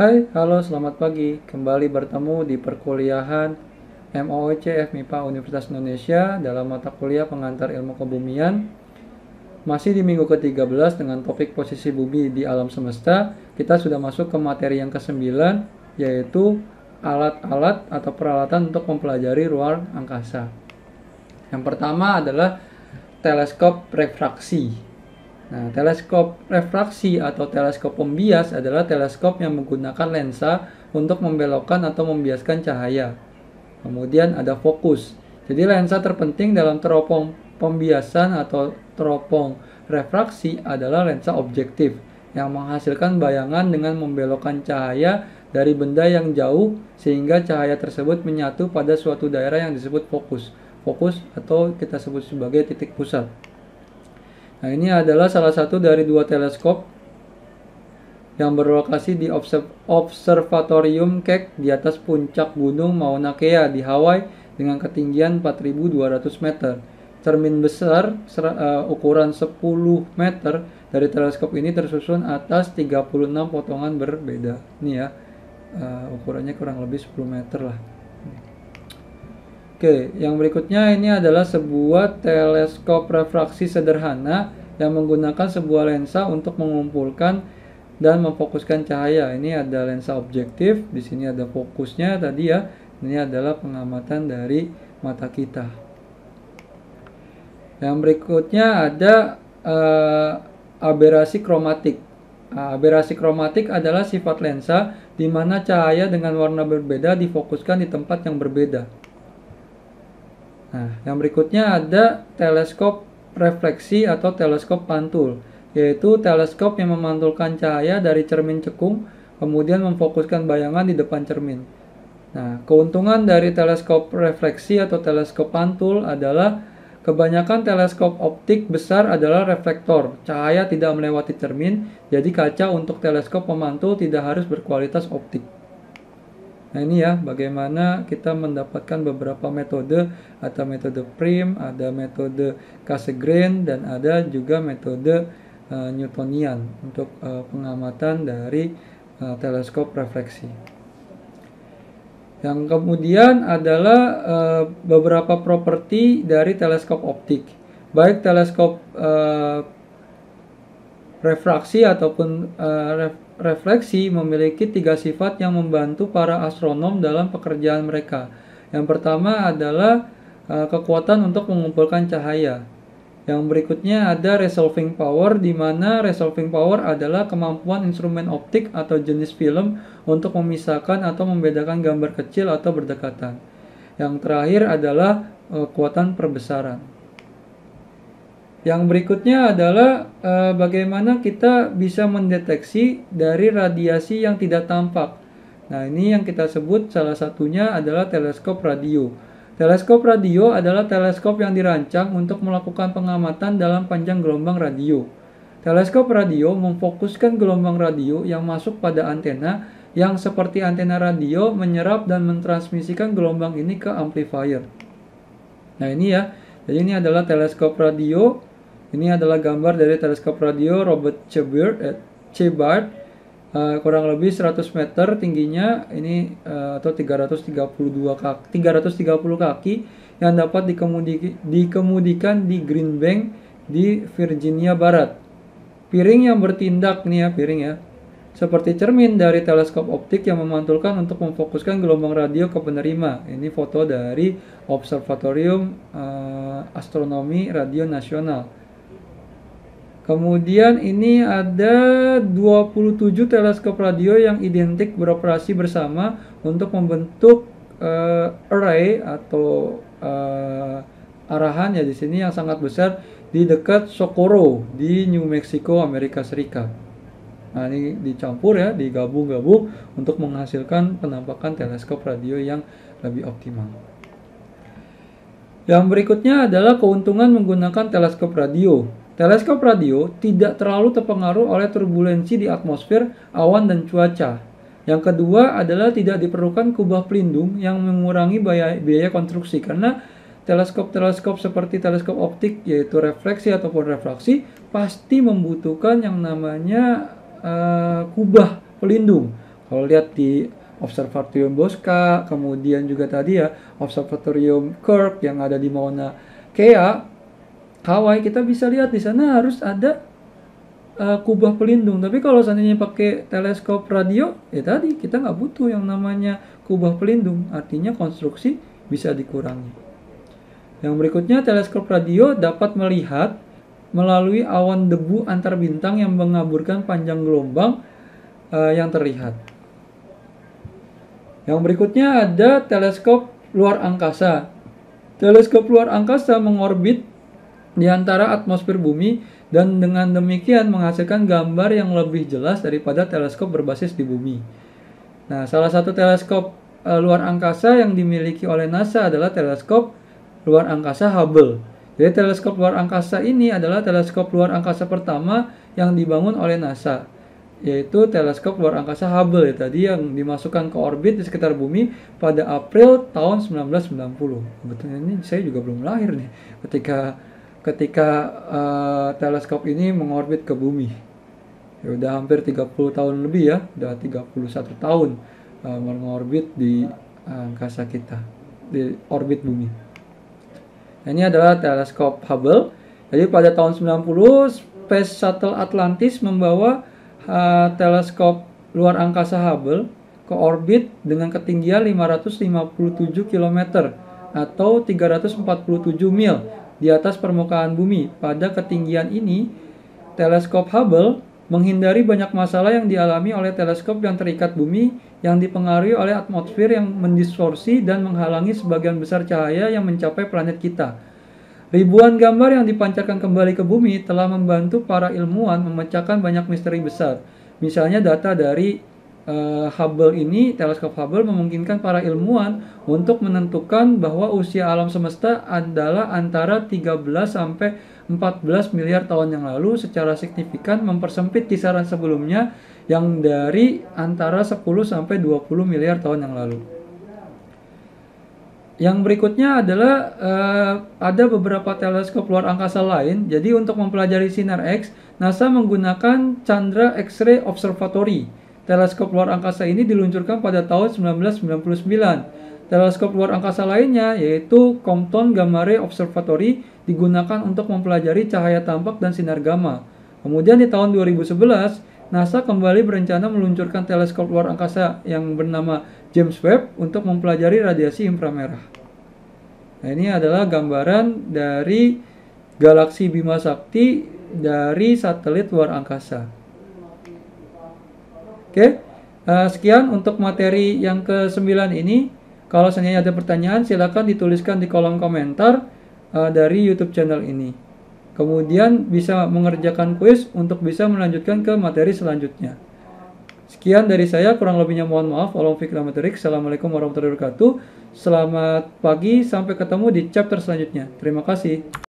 Hai, halo, selamat pagi. Kembali bertemu di perkuliahan MOOC e FMIPA Universitas Indonesia dalam mata kuliah pengantar ilmu kebumian. Masih di minggu ke-13 dengan topik posisi bumi di alam semesta, kita sudah masuk ke materi yang ke-9 yaitu alat-alat atau peralatan untuk mempelajari ruang angkasa. Yang pertama adalah teleskop refraksi. Nah, teleskop refraksi atau teleskop pembias adalah teleskop yang menggunakan lensa untuk membelokkan atau membiaskan cahaya. Kemudian ada fokus. Jadi lensa terpenting dalam teropong pembiasan atau teropong refraksi adalah lensa objektif yang menghasilkan bayangan dengan membelokkan cahaya dari benda yang jauh sehingga cahaya tersebut menyatu pada suatu daerah yang disebut fokus. Fokus atau kita sebut sebagai titik pusat. Nah, ini adalah salah satu dari dua teleskop yang berlokasi di Observatorium Keck di atas puncak gunung Mauna Kea di Hawaii dengan ketinggian 4.200 meter. Cermin besar uh, ukuran 10 meter dari teleskop ini tersusun atas 36 potongan berbeda. Ini ya, uh, ukurannya kurang lebih 10 meter lah. Oke, yang berikutnya ini adalah sebuah teleskop refraksi sederhana yang menggunakan sebuah lensa untuk mengumpulkan dan memfokuskan cahaya. Ini ada lensa objektif, di sini ada fokusnya tadi ya. Ini adalah pengamatan dari mata kita. Yang berikutnya ada uh, aberasi kromatik. Nah, aberasi kromatik adalah sifat lensa di mana cahaya dengan warna berbeda difokuskan di tempat yang berbeda. Nah, yang berikutnya ada teleskop refleksi atau teleskop pantul, yaitu teleskop yang memantulkan cahaya dari cermin cekung kemudian memfokuskan bayangan di depan cermin. Nah, keuntungan dari teleskop refleksi atau teleskop pantul adalah kebanyakan teleskop optik besar adalah reflektor. Cahaya tidak melewati cermin, jadi kaca untuk teleskop pemantul tidak harus berkualitas optik. Nah ini ya bagaimana kita mendapatkan beberapa metode ada metode prim, ada metode Cassegrain dan ada juga metode uh, Newtonian untuk uh, pengamatan dari uh, teleskop refleksi. Yang kemudian adalah uh, beberapa properti dari teleskop optik, baik teleskop uh, refraksi ataupun uh, refleksi memiliki tiga sifat yang membantu para astronom dalam pekerjaan mereka. Yang pertama adalah uh, kekuatan untuk mengumpulkan cahaya. Yang berikutnya ada resolving power, di mana resolving power adalah kemampuan instrumen optik atau jenis film untuk memisahkan atau membedakan gambar kecil atau berdekatan. Yang terakhir adalah eh, kekuatan perbesaran. Yang berikutnya adalah e, bagaimana kita bisa mendeteksi dari radiasi yang tidak tampak. Nah, ini yang kita sebut salah satunya adalah teleskop radio. Teleskop radio adalah teleskop yang dirancang untuk melakukan pengamatan dalam panjang gelombang radio. Teleskop radio memfokuskan gelombang radio yang masuk pada antena yang seperti antena radio menyerap dan mentransmisikan gelombang ini ke amplifier. Nah, ini ya. Jadi ini adalah teleskop radio ini adalah gambar dari teleskop radio Robert Chebert, eh, Chebert uh, kurang lebih 100 meter tingginya ini uh, atau 332 kaki 330 kaki yang dapat dikemudi, dikemudikan di Green Bank di Virginia Barat. Piring yang bertindak nih ya piring ya. Seperti cermin dari teleskop optik yang memantulkan untuk memfokuskan gelombang radio ke penerima. Ini foto dari Observatorium uh, Astronomi Radio Nasional Kemudian ini ada 27 teleskop radio yang identik beroperasi bersama untuk membentuk uh, array atau uh, arahan ya di sini yang sangat besar di dekat Socorro di New Mexico, Amerika Serikat. Nah, ini dicampur ya, digabung-gabung untuk menghasilkan penampakan teleskop radio yang lebih optimal. Yang berikutnya adalah keuntungan menggunakan teleskop radio. Teleskop radio tidak terlalu terpengaruh oleh turbulensi di atmosfer, awan, dan cuaca. Yang kedua adalah tidak diperlukan kubah pelindung yang mengurangi biaya, biaya konstruksi karena teleskop-teleskop seperti teleskop optik yaitu refleksi ataupun refraksi pasti membutuhkan yang namanya uh, kubah pelindung. Kalau lihat di observatorium Bosca, kemudian juga tadi ya observatorium Kirk yang ada di Mauna Kea Kawai kita bisa lihat di sana harus ada uh, kubah pelindung. Tapi kalau seandainya pakai teleskop radio, ya tadi kita nggak butuh yang namanya kubah pelindung. Artinya konstruksi bisa dikurangi. Yang berikutnya teleskop radio dapat melihat melalui awan debu antar bintang yang mengaburkan panjang gelombang uh, yang terlihat. Yang berikutnya ada teleskop luar angkasa. Teleskop luar angkasa mengorbit di antara atmosfer bumi dan dengan demikian menghasilkan gambar yang lebih jelas daripada teleskop berbasis di bumi. Nah, salah satu teleskop e, luar angkasa yang dimiliki oleh NASA adalah teleskop luar angkasa Hubble. Jadi teleskop luar angkasa ini adalah teleskop luar angkasa pertama yang dibangun oleh NASA yaitu teleskop luar angkasa Hubble ya tadi yang dimasukkan ke orbit di sekitar bumi pada April tahun 1990. Kebetulan ini saya juga belum lahir nih ketika ketika uh, teleskop ini mengorbit ke bumi. Ya udah hampir 30 tahun lebih ya, udah 31 tahun uh, mengorbit di angkasa kita, di orbit bumi. Nah, ini adalah teleskop Hubble. Jadi pada tahun 90 Space Shuttle Atlantis membawa uh, teleskop luar angkasa Hubble ke orbit dengan ketinggian 557 km atau 347 mil di atas permukaan bumi. Pada ketinggian ini, teleskop Hubble menghindari banyak masalah yang dialami oleh teleskop yang terikat bumi yang dipengaruhi oleh atmosfer yang mendistorsi dan menghalangi sebagian besar cahaya yang mencapai planet kita. Ribuan gambar yang dipancarkan kembali ke bumi telah membantu para ilmuwan memecahkan banyak misteri besar. Misalnya data dari uh, Hubble ini, teleskop Hubble memungkinkan para ilmuwan untuk menentukan bahwa usia alam semesta adalah antara 13 sampai 14 miliar tahun yang lalu secara signifikan mempersempit kisaran sebelumnya yang dari antara 10 sampai 20 miliar tahun yang lalu. Yang berikutnya adalah uh, ada beberapa teleskop luar angkasa lain. Jadi untuk mempelajari sinar X, NASA menggunakan Chandra X-ray Observatory Teleskop luar angkasa ini diluncurkan pada tahun 1999. Teleskop luar angkasa lainnya yaitu Compton Gamma Ray Observatory digunakan untuk mempelajari cahaya tampak dan sinar gamma. Kemudian di tahun 2011, NASA kembali berencana meluncurkan teleskop luar angkasa yang bernama James Webb untuk mempelajari radiasi inframerah. Nah, ini adalah gambaran dari galaksi Bima Sakti dari satelit luar angkasa. Oke, uh, sekian untuk materi yang ke-9 ini. Kalau seandainya ada pertanyaan, silakan dituliskan di kolom komentar uh, dari YouTube channel ini. Kemudian bisa mengerjakan kuis untuk bisa melanjutkan ke materi selanjutnya. Sekian dari saya, kurang lebihnya mohon maaf. Assalamualaikum warahmatullahi wabarakatuh. Selamat pagi, sampai ketemu di chapter selanjutnya. Terima kasih.